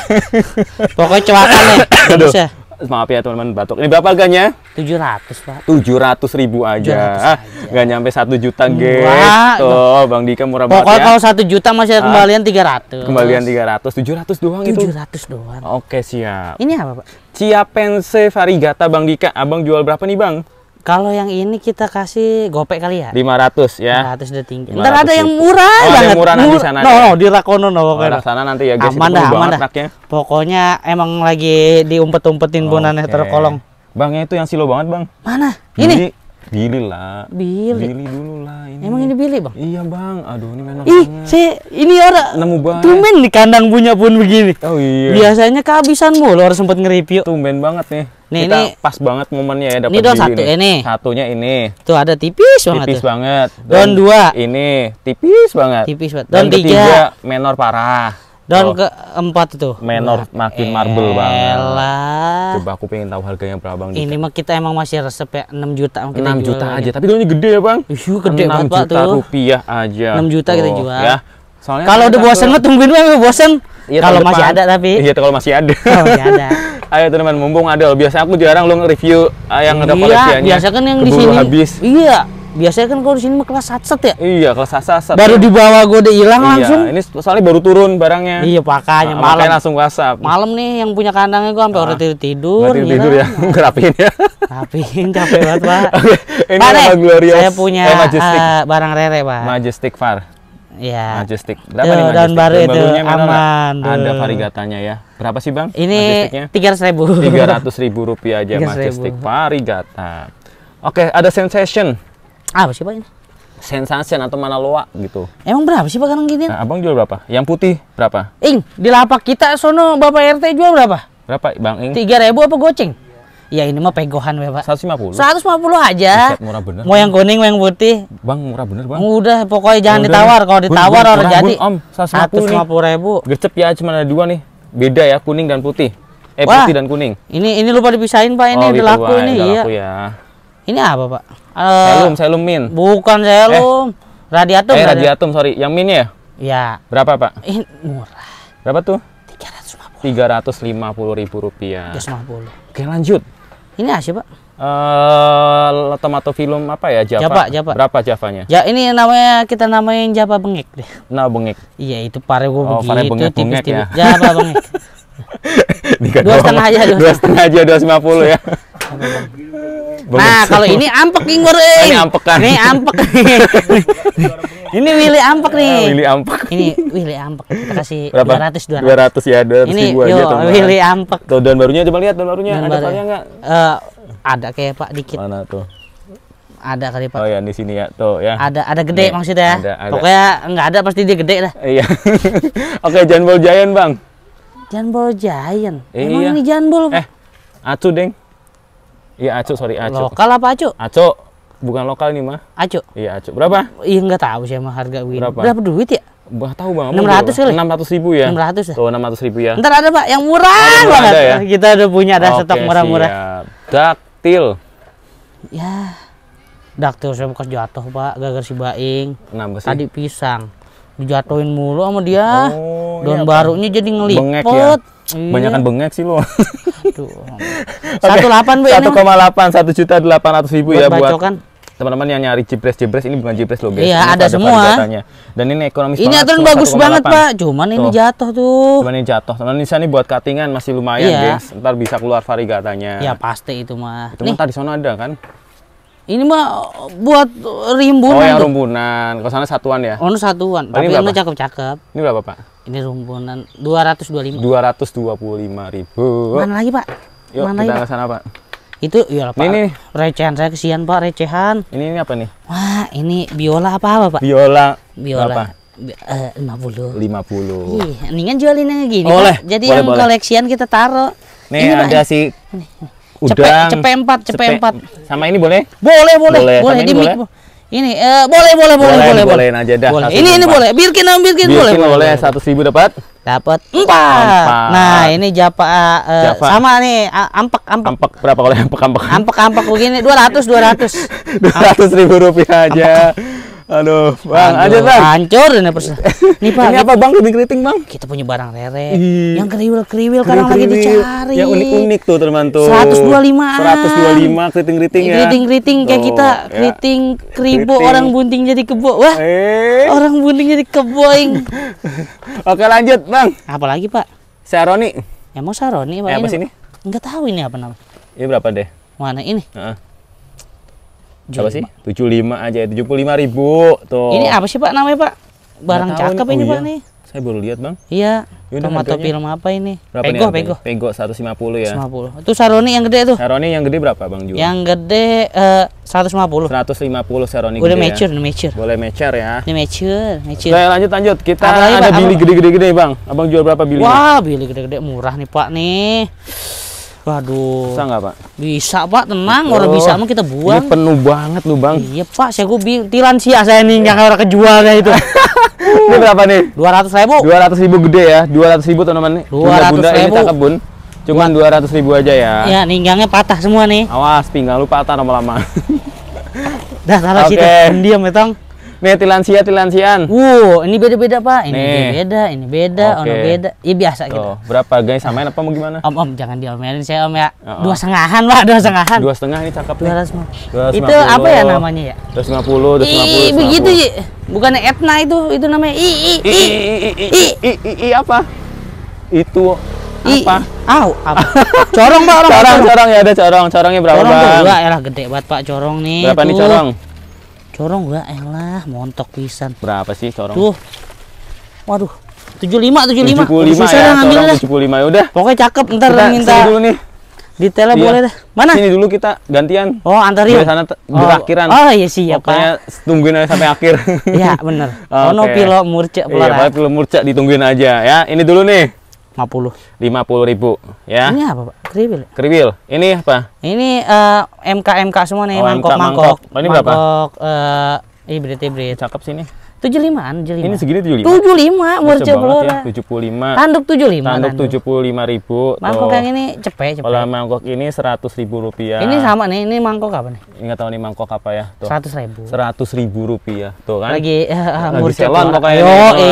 Pokoknya cewakan nih. bonus ya maaf ya teman-teman batuk. Ini berapa harganya? 700, Pak. 700 ribu aja. Ah, Gak nyampe satu juta, guys. Wah, nah. Tuh, Bang Dika murah banget Pokoknya ya. kalau satu juta masih ada ah, kembalian ah, ratus. Kembalian tiga ratus, tujuh ratus doang 700 Tujuh ratus doang. Oke, siap. Ini apa, Pak? Cia Pense Varigata Bang Dika. Abang jual berapa nih, Bang? Kalau yang ini kita kasih gopek kali ya? 500 ya. 500 udah tinggi. 500 Ntar ada yang murah oh, banget. Ada yang murah nanti Mur sana. No, ya. no, di Rakono no Oh, Oh, sana nanti ya guys. Aman dah, aman dah. Raknya. Pokoknya emang lagi diumpet-umpetin oh, bonan okay. terkolong. Bang, itu yang silo banget, Bang. Mana? Ini. Jadi, Billy lah. Billy. Billy dulu lah ini. Emang ini Billy, Bang? Iya, Bang. Aduh, ini enak Ih, banget. Si, ini orang nemu banget. Tumben di kandang punya pun begini. Oh iya. Biasanya kehabisan mulu orang sempat nge-review. Tumben banget nih. Nih, Kita ini, pas banget momennya ya dapat Ini don satu nih. ini. Satunya ini. Tuh ada tipis banget. Tipis tuh. banget. Don, don dua. Ini tipis banget. Tipis banget. Don, don tiga. ketiga menor parah daun oh. keempat itu menor makin marble banget coba aku pengen tahu harganya berapa bang ini mah kita emang masih resep ya 6 juta Enam 6 juta aja ini. tapi ini gede ya bang Iya gede banget, juta tuh. rupiah aja Enam juta tuh. kita jual ya soalnya kalau kan udah bosen mah tungguin bang bosen Iya, kalau masih ada tapi. Iya, kalau masih ada. ada. Ayo teman mumpung ada. Biasanya aku jarang lo review ah, yang iya, ada iya, koleksiannya. Biasa kan yang di sini. habis. Iya. Biasanya kan kalau di sini kelas satset ya? Iya, kelas satset. Baru ya. dibawa gue udah hilang iya, langsung. ini soalnya baru turun barangnya. Iya, pakainya nah, malam. langsung WhatsApp. Malam nih yang punya kandangnya gue sampai ah. udah tidur tidur. Tidur, tidur ya, ngerapiin ya. Rapiin capek banget, Pak. Oke, okay. ini Glorious. Saya punya eh, Majestic. Uh, barang rere, Pak. Majestic Far. Iya. Majestic. Berapa nih Daun baru itu aman. Ada, varigatanya ya. Berapa sih bang? Ini tiga ratus ribu. Tiga ratus ribu rupiah aja Majestic ribu. varigata. Oke, ada sensation. Apa sih pak ini? sensasi atau loa gitu. Emang berapa sih pak sekarang gini? Nah, abang jual berapa? Yang putih berapa? Ing, di lapak kita sono Bapak RT jual berapa? Berapa Bang Ing? Tiga ribu apa goceng? Ya ini mah pegohan ya pak. 150? 150 aja. Bisa, murah bener. Mau yang kuning, mau yang putih. Bang murah bener bang. Udah pokoknya jangan Udah. ditawar. Kalau ditawar bun, bun, orang jadi. Bun, om, 150, 150 ribu. Gercep ya cuma ada dua nih. Beda ya kuning dan putih. Eh Wah, putih dan kuning. Ini ini lupa dipisahin pak ini oh, gitu, laku ini. Iya. Laku ya. Ini apa, Pak? Uh, selum, selum min. Bukan selum. Eh, radiatum. Eh, radiatum, sorry. Yang min ya? Iya. Berapa, Pak? Ini murah. Berapa tuh? Tiga ratus lima puluh ribu rupiah. ratus lima puluh. Oke, lanjut. Ini apa, Pak? Uh, tomato film apa ya Java? Java, Java. Berapa Javanya? Ya ini namanya kita namain Java bengek deh. Nah bengek. Iya itu pare gue oh, begitu pare bengek, tipis, bengek tipis, ya. Java bengek. dua setengah aja dua setengah aja dua lima puluh ya. nah kalau ini ampek nih ini ampek kan ini ampek ini Willy ampek nih ah, Willy ampek ini Willy ampek kita kasih Berapa? 200 200 200 ya 200 ini, ribu yo, aja Yo Willy ampek tuh dan barunya coba lihat dan barunya dan ada barunya nggak uh, ada kayak pak dikit mana tuh ada kali pak oh ya di sini ya tuh ya ada ada gede nih, maksudnya ada, pokoknya enggak ada pasti dia gede lah iya oke janbol giant bang janbol giant iya. eh, emang iya. ini janbol eh atu deng Iya acuk sorry acuk. Lokal apa acuk? Acuk. Bukan lokal nih mah. Acuk. Iya acuk. Berapa? Iya nggak tahu sih mah harga begini. Berapa? Berapa duit ya? Bah tahu bang. Enam ratus kali. Enam ratus ribu ya. Enam ratus. Tuh ya? oh, enam ratus ribu ya. Ntar ada pak yang murah oh, banget. Ada ya? Kita udah punya ada okay, stok murah-murah. Daktil. Ya. Daktil saya bekas jatuh pak, gagal si baing. Kenapa sih? Tadi pisang. Dijatuhin mulu sama dia. Oh, iya, daun iya, barunya jadi ngelipot. Bengek ya? Iya. Banyakan bengek sih lo. Satu delapan bu. Ya, satu koma delapan, satu juta delapan ratus ribu ya buat ya buat bacokan. teman-teman yang nyari jipres jipres ini bukan jipres loh guys. Iya ada semua. Datanya. Dan ini ekonomis. Ini banget, bagus 1, banget pak. Cuman ini jatuh tuh. Cuman ini jatuh. Teman ini ini buat cuttingan masih lumayan iya. guys. Ntar bisa keluar varigatanya. Ya pasti itu mah. Itu nih. tadi sana ada kan? Ini mah buat rimbunan. Oh, yang tuh. rimbunan. Kalau sana satuan ya? Oh, satuan. Tapi ini cakep-cakep. Ini berapa, Pak? Ini dua 225. lima ribu. Mana lagi, Pak? Yuk, Mana kita ke sana, Pak. Itu ya Pak. Ini recehan saya kesian, Pak, recehan. Ini ini apa nih? Wah, ini biola apa apa, Pak? Biola. Biola. Berapa? Eh, lima puluh lima puluh ini kan jualinnya gini Boleh. jadi boleh, yang koleksian kita taruh nih ini ada pak. Eh. si udang cepet empat cepet empat sama ini boleh boleh boleh boleh, boleh. Ini, boleh. ini eh, boleh boleh boleh boleh boleh nah jeda boleh. ini ini boleh birkin birkin, birkin boleh boleh satu ribu dapat dapat empat. nah ini japa uh, japa. sama nih ampak ampak ampak berapa kalau ampak ampak ampak ampak begini dua ratus dua ratus dua ratus ribu rupiah aja ampak. Aduh, Bang, aja Bang. Hancur ini persis. Pak. Ini apa Bang keriting-keriting, Bang? Kita punya barang rere. Yang kriwil-kriwil sekarang lagi dicari. Yang unik-unik tuh, teman tuh. 125. 125 keriting-keriting ya. Keriting-keriting kayak kita, ya. keriting kribo orang bunting jadi kebo. Wah. Eh. Orang bunting jadi keboing. Oke, lanjut, Bang. Apalagi, Pak? Saroni. Emang Saroni, Pak? Eh, apa ini? Enggak tahu ini apa namanya. Ini berapa deh? Mana ini? -huh berapa sih? tujuh lima aja tujuh puluh lima ribu tuh. Ini apa sih Pak namanya Pak? Barang cakep ini, oh, Pak iya. nih. Saya baru lihat Bang. Iya. Tomato film apa ini? Berapa pego, nih pego. lima puluh ya. lima puluh Itu Saroni yang gede tuh. Saroni yang gede berapa Bang Ju? Yang gede uh, 150. 150 Saroni Udah gede ya. mature, ya. udah mature. Boleh mature ya. Ini mature, mature. Oke, lanjut lanjut. Kita Apalagi, ada bili gede-gede Bang. Abang jual berapa bili? Wah, bili gede-gede murah nih Pak nih. Waduh. Bisa nggak Pak? Bisa Pak, tenang. orang bisa mah kita buang. Ini penuh banget lu Bang. Iya Pak, saya gue Tiran sih saya nih nggak orang kejualnya itu. ini berapa nih? Dua ratus ribu. Dua ratus ribu gede ya, dua ratus ribu teman-teman. Dua ratus ribu. Ini cakep bun. Cuman dua ratus ribu aja ya. Iya, ninggangnya patah semua nih. Awas, pinggang lu patah lama-lama. Dah, salah okay. Diam, ya, Nih tilansia tilansian. Wow, ini beda-beda Pak. Ini Nih. beda, ini beda, okay. ono beda. Iya biasa Tuh. gitu. Berapa guys samain apa mau gimana? Om om jangan diomelin saya om ya. Uh -oh. Dua setengahan Pak, dua setengahan. Dua setengah ini cakep nih. Dua Itu apa ya namanya ya? Dua 250, 250. Ih, begitu sih. Bukannya Etna itu, itu namanya i i i i i i i, apa? Itu apa? Au, apa? corong Pak, orang corong, corong ya ada corong. Corongnya berapa, corong Bang? Corong dua, elah gede banget Pak corong nih. Berapa nih corong? corong gak elah montok pisan berapa sih corong tuh waduh 75 75 75 lima ya corong dah. 75 ya udah pokoknya cakep ntar kita minta dulu nih detailnya iya. boleh dah mana sini dulu kita gantian oh antar yuk sana berakhiran oh. oh iya sih pokoknya pak. tungguin aja sampai akhir iya bener oh, okay. no pilo murca pelarang iya pilo murca ditungguin aja ya ini dulu nih 50. 50 ribu ya. Ini apa Pak? Kriwil. Kriwil. Ini apa? Ini MKMK uh, eh, MK semua nih, mangkok-mangkok. Oh, mangkok. mangkok. Oh, ini mangkok, berapa? Mangkok uh, hibrid hibrid. Cakep sini tujuh an tujuh lima ini segini tujuh lima tujuh lima murce pelora ya, tujuh puluh lima tanduk tujuh lima tanduk tujuh puluh lima ribu mangkok yang ini cepet cepet kalau mangkok ini seratus ribu rupiah ini sama nih ini mangkok apa nih nggak tahu nih mangkok apa ya seratus ribu seratus ribu rupiah tuh kan lagi uh, ah, murce pokoknya Yo, ini,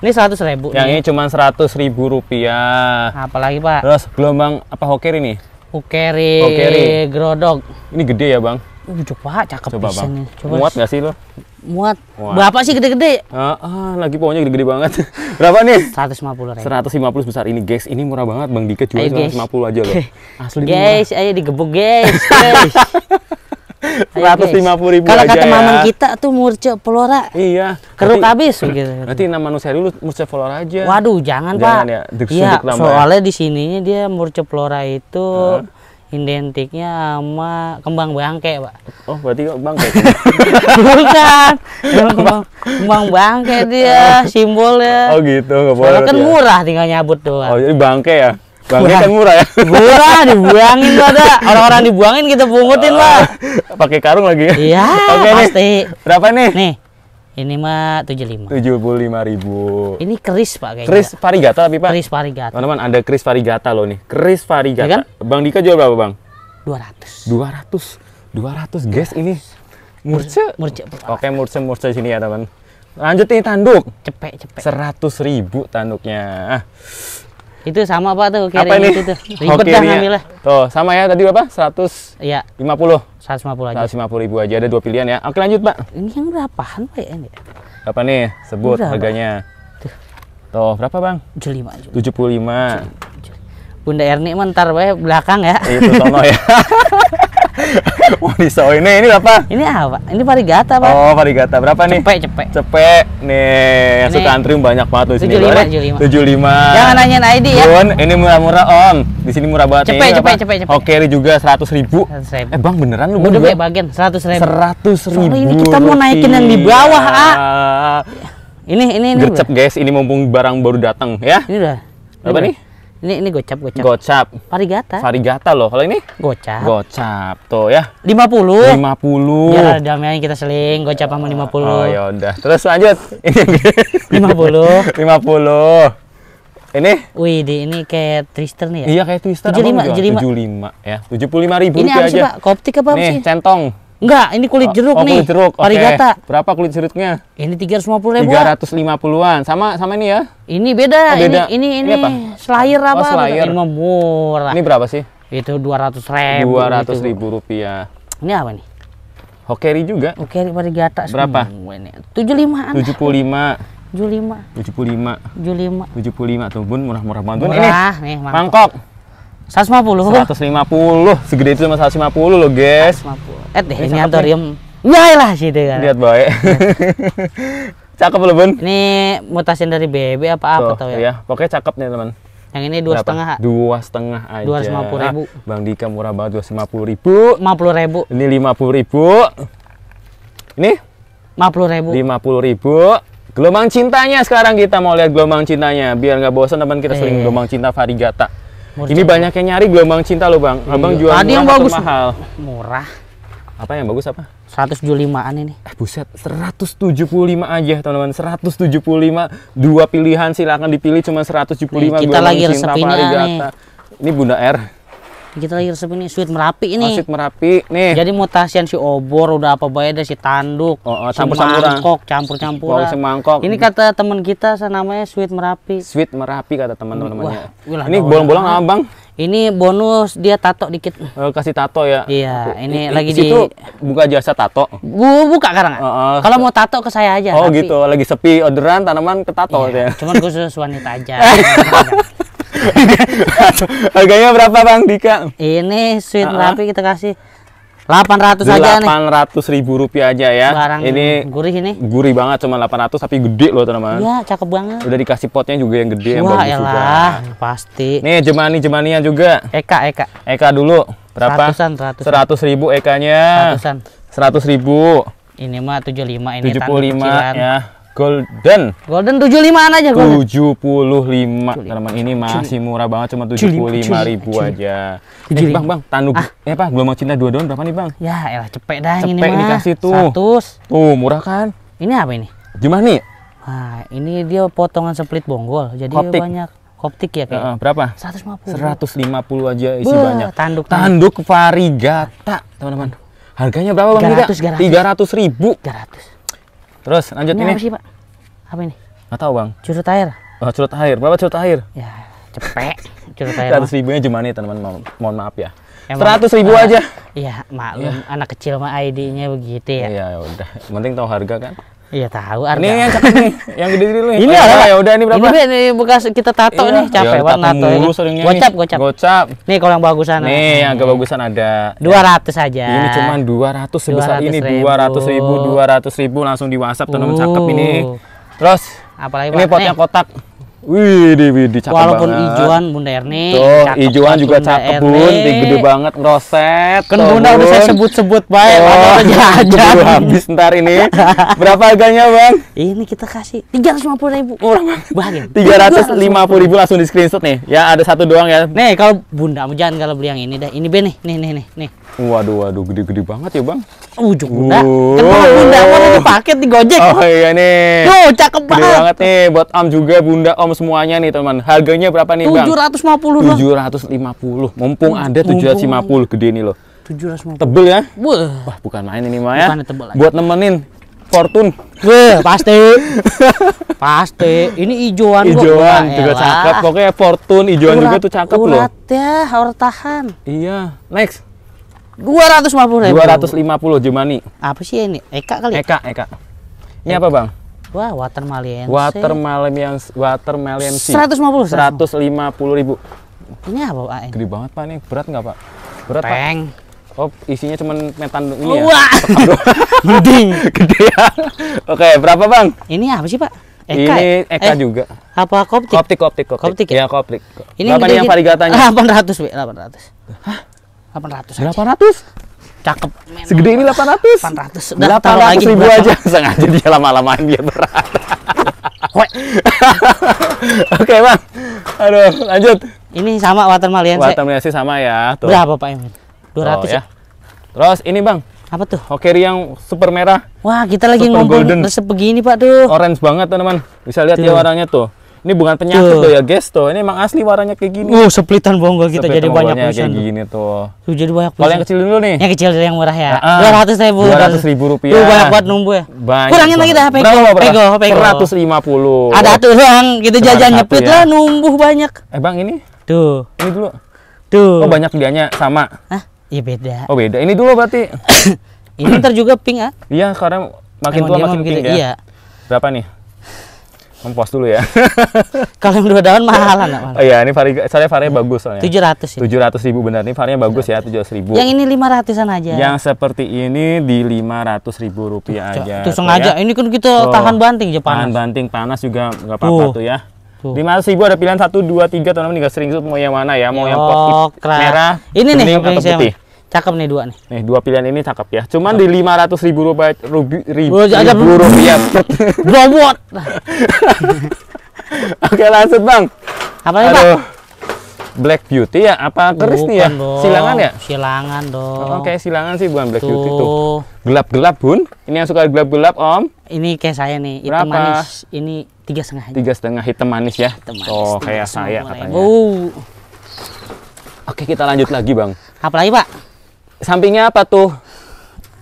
ini seratus ribu yang ini cuma seratus ribu rupiah apalagi pak terus gelombang apa hoker ini Hokeri, hokeri, Grodog. Ini gede ya bang? Uh, pak cakep coba, bang. Coba. Muat nggak sih lo? muat. Wah. Berapa sih gede-gede? Ah, ah, lagi pokoknya gede-gede banget. Berapa nih? 150 ratus 150 besar ini guys. Ini murah banget Bang Dika jual ayo, 150 guys. aja loh. Asli Guys, aja ayo digebuk guys. guys. seratus lima puluh ribu kalau kata ya. maman kita tuh murce pelora iya keruk habis gitu nanti nama manusia dulu murce pelora aja waduh jangan, jangan pak ya, iya soalnya di sininya dia murce pelora itu huh? identiknya sama kembang bangke pak oh berarti kok bangke bukan kembang kembang bangke dia simbolnya oh gitu nggak boleh Soalnya kan ya. murah tinggal nyabut doang oh jadi bangke ya bangke kan murah ya murah dibuangin pak. orang-orang dibuangin kita pungutin oh, lah pakai karung lagi iya pasti nih. berapa nih nih ini mah tujuh puluh lima ribu. Ini keris Pak kayaknya. Keris Parigata tapi Pak. Keris Parigata. Teman-teman ada keris Parigata loh nih. Keris Parigata. Ya kan? Bang Dika jual berapa Bang? ratus, dua ratus. guys ini. Murce. Murce. Oke, murce murce sini ya, teman. Lanjut nih tanduk. Cepet, cepet. Seratus ribu tanduknya. Ah. Itu sama apa tuh kiri Apa ini? itu. Ribet dah ya. ngambilnya. Tuh, sama ya tadi berapa? 100 Iya. 50. 150 aja. 150 ribu aja ada dua pilihan ya. Oke, lanjut, Pak. Ini yang berapaan, Pak ya ini? Berapa nih? Sebut berapa? harganya. Tuh. Tuh, berapa, Bang? 75. 75. 75. Bunda Erni mentar Pak ya, belakang ya. Itu sono ya. Wah pisau ini, ini apa? Ini apa? Ini varigata pak. Oh varigata berapa nih? Cepek cepek. Cepek nih. Yang suka antri banyak banget di sini. Tujuh lima. Jangan nanyain ID ya. Bun, ini murah-murah om. Di sini murah banget. Cepek cepek cepek cepek. Oke ini juga seratus ribu. Eh bang beneran lu? Udah bagian seratus ribu. Seratus ribu. Soalnya ini kita mau naikin yang di bawah ah. Ini ini ini. Gercep guys, ini mumpung barang baru datang ya. Ini udah. Berapa nih? Ini ini gocap gocap. Gocap. Varigata. Varigata loh. Kalau ini gocap. Gocap tuh ya. 50. 50. Ya damai kita seling gocap sama 50. Oh ya udah. Terus lanjut. Ini 50. 50. Ini? Wih, di ini kayak twister nih ya? Iya, kayak twister. 75, 75. 75 ya. 75.000 aja. Ini apa Koptik apa, sih? nih, centong. Enggak, ini kulit oh, jeruk oh, nih. Kulit jeruk. Parigata. Okay. Berapa kulit jeruknya? Ini 350 ribu. 350-an. Ya. Sama sama ini ya? Ini beda. Oh, beda. Ini ini ini, oh, ini apa? Slayer apa? Oh, slayer. Ini murah. Ini berapa sih? Itu 200 ribu. 200 ribu gitu. rupiah. Ini apa nih? Hokeri juga. Hokeri Parigata. Berapa? Ini 75 75. 75 75 75 75 tuh bun murah-murah banget murah, ini nih mangkok, mangkok. 150. 150. Segede itu sama 150 loh, guys. 150. Eh, deh, ini antorium. Yaelah sih deh kan. Lihat baik. cakep loh, Bun. Ini mutasin dari BB apa apa tau ya. Iya, pokoknya cakep nih, teman. Yang ini dua setengah. Dua setengah aja. Dua ratus lima puluh ribu. Bang Dika murah banget dua ratus lima puluh ribu. Lima puluh ribu. Ini lima puluh ribu. Ini lima puluh ribu. Lima puluh ribu. Gelombang cintanya sekarang kita mau lihat gelombang cintanya biar nggak bosan teman kita sering iya. gelombang cinta Farigata. Murah Ini banyak yang nyari gelombang cinta loh bang. Iya. Abang jual Tadi yang bagus mahal. Murah. Apa yang bagus apa? 175-an ini. Eh buset, 175 aja teman-teman. 175 dua pilihan silahkan dipilih cuma 175 Nih, kita lagi cinta, nih. Ini Bunda R kita lagi resep ini sweet merapi ini. Oh, sweet merapi nih. Jadi mutasian si obor udah apa bayar si tanduk, oh, oh, campur si mangkok, campur campuran. mangkok. Ini kata teman kita namanya sweet merapi. Sweet merapi kata teman-temannya. Ini bolong-bolong apa bang? Ini bonus dia tato dikit. Oh, kasih tato ya. Iya, Aku, ini lagi di buka jasa tato. Bu, buka sekarang. Uh, uh, Kalau mau tato ke saya aja. Oh, tapi... gitu. Lagi sepi orderan tanaman ke tato iya, ya. Cuman khusus wanita aja. Harganya berapa Bang Dika? Ini sweet uh -huh. rapi kita kasih 800 aja nih. ratus ribu rupiah aja ya. Barang ini gurih ini. Gurih banget cuma 800 tapi gede loh teman-teman. Iya, cakep banget. Udah dikasih potnya juga yang gede Wah, yang bagus elah, juga. pasti. Nih jemani-jemaninya juga. Eka, Eka. Eka dulu. Berapa? Ratusan, seratus 100 ribu ekanya. Ratusan. Seratus ribu. Ini mah tujuh lima ini Tujuh 75 ya. Golden. Golden 75-an aja Golden. 75. Teman ini masih murah banget cuma 75 ribu aja. Eh, bang, Bang, tanu ah. eh apa gua mau cinta dua daun berapa nih, Bang? Ya, elah cepet dah cepet ini mah. dikasih tuh. 100. Tuh, murah kan? Ini apa ini? Gimana nih? Nah, ini dia potongan split bonggol. Jadi Koptik. banyak koptik ya kayak. Uh, berapa? 150. 150 aja isi Buh, banyak. Tanduk. Tanduk varigata, teman-teman. Harganya berapa Bang? 300 300 300. Terus lanjut ini. ini. Apa sih, Pak? Apa ini? Nggak tahu bang. Curut air. Oh, curut air. Berapa curut air? Ya cepet. Curut air. Seratus ribunya cuma nih teman-teman. Mo mohon maaf ya. Seratus ribu uh, aja. Iya maklum. Ya. Anak kecil mah ID-nya begitu ya. Iya ya udah. Penting tahu harga kan. Iya tahu harga. Ini yang cakep nih, yang gede dulu nih. Ini ada apa? Ya udah ini berapa? Ini, ini bekas kita tato iya. nih, capek ya banget nato. Ya. Mulu, ya. Gocap, gocap. Gocap. Nih kalau yang bagusan. Nih, nih. yang agak bagusan ada. ratus aja Ini cuma dua ratus sebesar 200 ini, ratus ribu, dua ratus ribu langsung di WhatsApp teman-teman cakep ini. Uh. Terus apalagi ini potnya kotak. Wih, di, di cakep Walaupun banget. ijuan Bunda Erni, ijuan juga Bunda cakep Erni. bun, di gede banget roset. Kan Bunda udah saya sebut-sebut baik, oh, aja habis ntar ini. Berapa harganya bang? Ini kita kasih tiga ratus lima puluh ribu. Murah banget. Tiga ratus lima puluh ribu langsung di screenshot nih. Ya ada satu doang ya. Nih kalau Bunda, jangan kalau beli yang ini dah. Ini Ben nih, nih nih nih. nih. Waduh, waduh, gede-gede banget ya bang. Uh, Bunda. Kenapa Bunda? Mau di paket di Gojek. Oh iya nih. Tuh, cakep gede banget. nih. Buat Om juga, Bunda, Om semuanya nih teman. Harganya berapa nih bang? 750 bang. 750. Mumpung ada lima puluh Gede nih loh. 750. Tebel ya? Wah, bukan main ini Maya. Bukan tebel Buat nemenin Fortune. Wah, pasti. pasti. Ini ijoan Ijoan juga ya, cakep. Pokoknya Fortune, ijoan juga tuh cakep urat loh. Urat ya, harus tahan. Iya. Next dua ratus lima 250 ribu. 250 nih Apa sih ini? Eka kali? Ya? Eka, Eka. Ini Eka. apa, Bang? Wah, watermelon. Watermelon lima watermelon seratus lima puluh ribu. Ini apa, Pak? Gede banget, Pak. Ini berat nggak, Pak? Berat, Peng. Pak. Oh, isinya cuma metan ini ya. Wah. Gede. gede ya? Oke, berapa, Bang? Ini apa sih, Pak? Eka, ini ya? Eka eh, juga. Apa koptik? Koptik, koptik, koptik. koptik ya? ya, koptik. Ini berapa yang varigatanya? 800, Pak. 800. Ah, Hah? 800 aja. 800? Cakep. Memang Segede ini 800? 800. Udah, 800 lagi ribu berapa? aja. Sengaja dia lama-lamain dia berat. Oke, Bang. Aduh, lanjut. Ini sama water malian. Ya, water malian sih sama ya. Tuh. Berapa, Pak Emil? 200 oh, ya. ya. Terus ini, Bang. Apa tuh? Hokeri yang super merah. Wah, kita lagi ngomong resep begini, Pak, tuh. Orange banget, teman-teman. Bisa lihat tuh. ya warnanya tuh. Ini bukan penyakit tuh. tuh ya guys tuh. Ini emang asli warnanya kayak gini. Uh, seplitan bongga kita gitu, seplitan jadi banyak pisan. Kayak gini tuh. Tuh jadi banyak Kalau yang kecil dulu nih. Yang kecil yang murah ya. Dua ratus ribu. Dua ratus ribu rupiah. Tuh banyak buat numbu ya. Banyak. Kurangin lagi dah pego. pegoh, pego, pego. Seratus lima puluh. Ada tuh bang, gitu jajan nyepit ya. lah numbuh banyak. Eh bang ini. Tuh. Ini dulu. Tuh. Oh banyak dianya sama. Hah? Iya beda. Oh beda. Ini dulu berarti. ini ntar juga pink ah? Iya karena makin Emang tua makin pink ya. Iya. Berapa nih? Kompos dulu ya. Kalau yang dua daun mahal apa? Oh iya, ini vari saya varinya hmm. bagus soalnya. Tujuh ratus. Tujuh ratus ribu benar. Ini varinya bagus 700. ya tujuh ratus ribu. Yang ini lima ratusan aja. Yang seperti ini di lima ratus ribu rupiah tuh, aja. Tuh ya. sengaja. Ya. Ini kan kita tuh, tahan banting aja panas. Tahan banting panas juga nggak apa-apa tuh. tuh ya. Lima ratus ribu ada pilihan satu, dua, tiga, teman-teman nggak sering itu mau yang mana ya, mau Yo, yang pot merah, ini nih, atau putih. Siapa? Cakep nih dua nih. Nih dua pilihan ini cakep ya. Cuman cakep. di lima ratus ribu rupiah rubi, ribu, oh, ribu rupiah. Robot. Oke lanjut bang. Apa nih pak Black Beauty ya apa keris nih ya? Dong. Silangan ya? Silangan dong. Oh, silangan sih bukan Black tuh. Beauty tuh. Gelap-gelap, Bun. Ini yang suka gelap-gelap, Om. Ini kayak saya nih, hitam manis. Ini tiga setengah Tiga setengah hitam manis ya. Hitam manis. Oh, kayak saya katanya. Oh. Oke, kita lanjut lagi, Bang. Apa lagi, Pak? sampingnya apa tuh?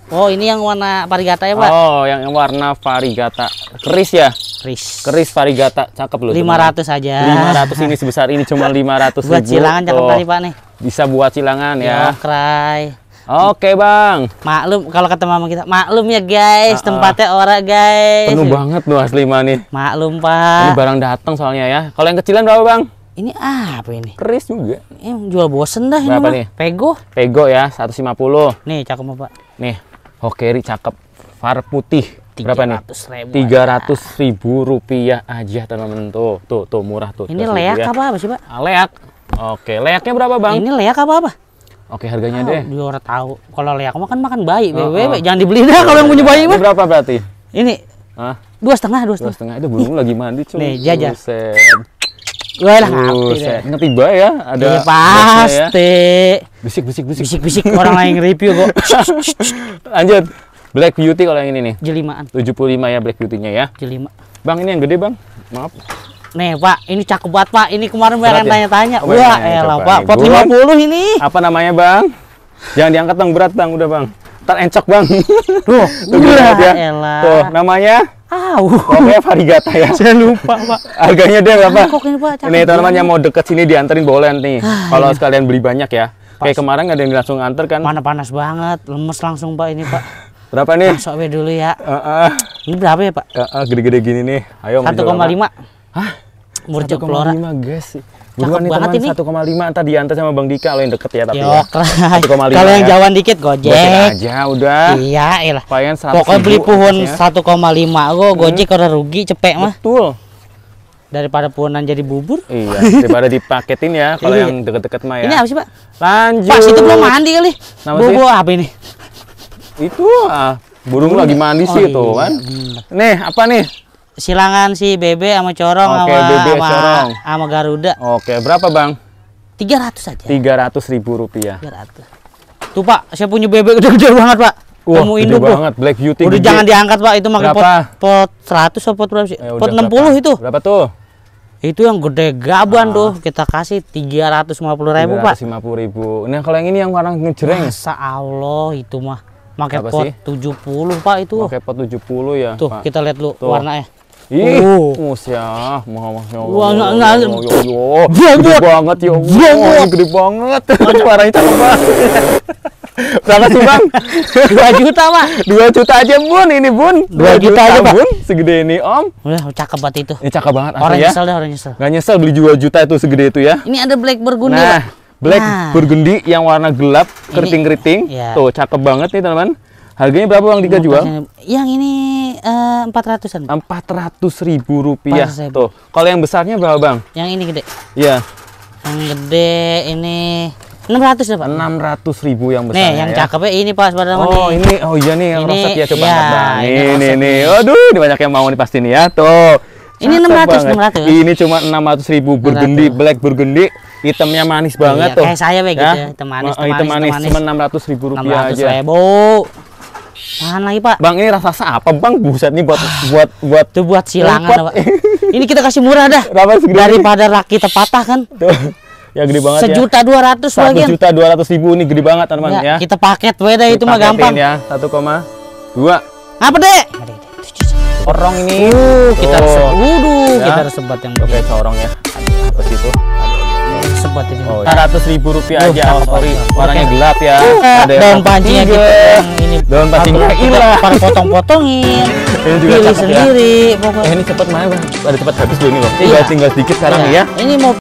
Oh, ini yang warna varigata ya, Pak? Oh, yang, warna varigata. Keris ya? Keris. Keris varigata. Cakep loh. 500 ratus aja. 500 ini sebesar ini cuma 500 Buat ribu. silangan cakep oh, tadi, Pak nih. Bisa buat silangan ya. Oh, Kray. Oke, Bang. Maklum kalau ketemu sama kita, maklum ya, guys. Uh -uh. Tempatnya ora, guys. Penuh banget loh asli nih. Maklum, Pak. Ini barang datang soalnya ya. Kalau yang kecilan berapa, Bang? Ini apa ini? Keris juga. Ini jual bosen dah Berapa ini. Berapa nih? Pego. Pego ya, 150. Nih, cakep apa? Nih, hokeri oh, cakep. Far putih. Berapa nih? Tiga ratus ribu rupiah aja teman-teman tuh, tuh, tuh murah tuh. Ini leak ya. apa apa sih pak? Ah, leak. Oke, leaknya berapa bang? Ini leak apa apa? Oke harganya oh, deh. Dia orang tahu. Kalau leak makan makan bayi, oh, oh. jangan dibeli dah kalau yang punya bayi mah. Berapa berarti? Ini Hah? dua setengah, dua setengah. Dua setengah itu burung lagi mandi cuy. Nih jajah. Buset. Wah lah ngerti Ngerti ya, ada iya, ya, pasti. Ya. Bisik bisik bisik. Bisik bisik orang lain review kok. Lanjut. Black Beauty kalau yang ini nih. Jelimaan. 75 ya Black Beauty-nya ya. Jelima. Bang ini yang gede, Bang. Maaf. Nih Pak, ini cakep banget Pak. Ini kemarin Berat yang tanya-tanya. Wah, ya, elah Pak. puluh ini. Apa namanya Bang? Jangan diangkat Bang, berat Bang, udah Bang encok bang. tuh, iya, ya, ya. Tuh, namanya? Au. Pokoknya varigata ya. Saya lupa pak. Harganya dia, berapa? Ah, pak, ini teman-teman yang mau deket sini dianterin boleh nih. Ah, Kalau iya. sekalian beli banyak ya. Pas. Kayak kemarin ada yang langsung nganter kan? Mana panas banget, lemes langsung pak ini pak. Berapa nih? Masuk nah, dulu ya. Uh, uh. Ini berapa ya pak? Uh, uh, gede-gede gini nih. Ayo. Satu koma lima. Hah? Murjok Flora. 1,5 guys. Buruan nih teman ini. 1,5 tadi antar sama Bang Dika lo yang deket ya tapi Yok ya. 1,5. Kalau yang ya. jauh dikit Gojek. Gojek aja udah. Iya, iyalah. Pokoknya beli puhun 1,5 gua Gojek hmm. udah rugi cepek mah. Betul daripada pohonan jadi bubur iya daripada dipaketin ya kalau iya. yang deket-deket mah ya ini apa sih pak lanjut pas itu belum mandi kali bobo apa ini itu ah burung, lagi mandi oh, sih iya, kan nih apa nih silangan si BB sama corong sama, BB sama, corong. sama Garuda. Oke, berapa Bang? Tiga 300 aja. ratus ribu rupiah. 300. Tuh Pak, saya punya BB udah gede banget Pak. Wah, Temu induk banget, Black Beauty. Udah gede. jangan diangkat Pak, itu makin pot, pot seratus atau pot berapa sih? Eh, pot enam puluh itu. Berapa tuh? Itu yang gede gaban ah. tuh, kita kasih tiga ratus lima puluh ribu pak. Lima puluh ribu. Nah kalau yang ini yang warna ngejreng. Masa Allah itu mah. Pakai pot tujuh puluh Pak itu. Pakai pot puluh ya Tuh, Pak. kita lihat lu tuh. warnanya. Ih, oh. musyah, mah mah Wah, enggak ya nah, nah. ya ya Gede banget ya. Gede, gede banget. Parah itu apa? Berapa sih, Bang? 2 juta, Pak. 2 juta aja, Bun. Ini, Bun. 2 juta, juta aja, Pak. Bun, segede ini, Om. Udah, cakep banget itu. Ini cakep banget. Orang ya. nyesel deh, orang nyesel. Gak nyesel beli 2 juta itu segede itu ya. Ini ada black burgundy, nah. Pak. Black nah. burgundy yang warna gelap, keriting-keriting. Ya. Tuh, cakep banget nih, teman-teman. Harganya berapa Bang Dika jual? Yang ini eh, empat ratusan. Empat ratus ribu rupiah. Tuh. Kalau yang besarnya berapa Bang? Yang ini gede. Iya. Yang gede ini enam ratus ya Pak? Enam ratus ribu yang besar. Nih yang ya. cakepnya ini Pak Sebenarnya. Oh nih. ini, oh iya nih yang ini, ya coba ya, Bang. Ini, ini nih, aduh ini banyak yang mau nih pasti nih ya tuh. Ini enam ratus, enam ratus. Ini cuma enam ratus ribu burgundy, black burgundy, hitamnya manis banget iya, tuh. Kayak saya begitu ya? ya, hitam manis, oh, oh, hitam manis, hitam manis, manis. cuma enam ratus ribu rupiah aja. Ribu. Tahan lagi pak. Bang ini rasa apa bang? Buset nih buat ah, buat buat. Itu buat silangan pak. ini kita kasih murah dah. Daripada raki terpatah kan. ya gede banget ya. sejuta dua ratus lagi Sejuta dua ratus ribu ini gede banget teman ya, kita paket weda itu mah gampang ya satu koma dua apa deh orang ini uh, kita harus oh. wuduh kita ya. harus sebat yang oke okay, seorang ya apa situ? buat ini. oh, iya. ribu rupiah uh, aja oh sorry warnanya okay. gelap ya uh, ada daun pancinya iya. gitu ini daun pancinya hilang para potong-potongin ini juga pilih ya. sendiri ya. pokoknya eh, ini cepet main bang ada cepet habis dulu ini loh iya. tinggal iya. tinggal sedikit sekarang iya. ya ini mau